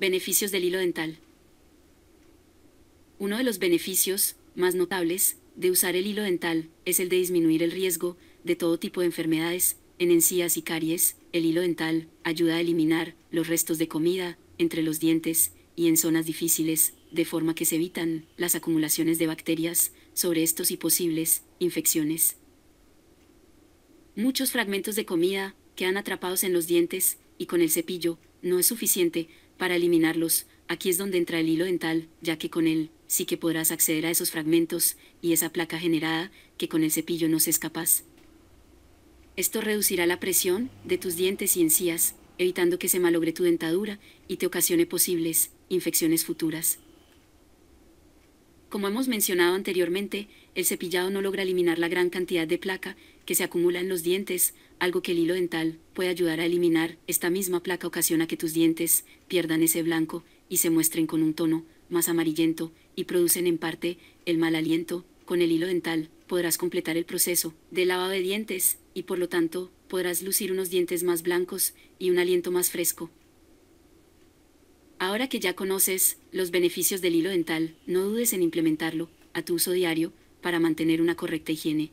Beneficios del hilo dental. Uno de los beneficios más notables de usar el hilo dental es el de disminuir el riesgo de todo tipo de enfermedades. En encías y caries, el hilo dental ayuda a eliminar los restos de comida entre los dientes y en zonas difíciles, de forma que se evitan las acumulaciones de bacterias sobre estos y posibles infecciones. Muchos fragmentos de comida que han atrapados en los dientes y con el cepillo no es suficiente para eliminarlos, aquí es donde entra el hilo dental, ya que con él, sí que podrás acceder a esos fragmentos, y esa placa generada, que con el cepillo no se es capaz. Esto reducirá la presión de tus dientes y encías, evitando que se malogre tu dentadura y te ocasione posibles infecciones futuras. Como hemos mencionado anteriormente, el cepillado no logra eliminar la gran cantidad de placa que se acumula en los dientes, algo que el hilo dental puede ayudar a eliminar. Esta misma placa ocasiona que tus dientes pierdan ese blanco y se muestren con un tono más amarillento y producen en parte el mal aliento. Con el hilo dental podrás completar el proceso de lavado de dientes y por lo tanto podrás lucir unos dientes más blancos y un aliento más fresco. Ahora que ya conoces los beneficios del hilo dental, no dudes en implementarlo a tu uso diario para mantener una correcta higiene.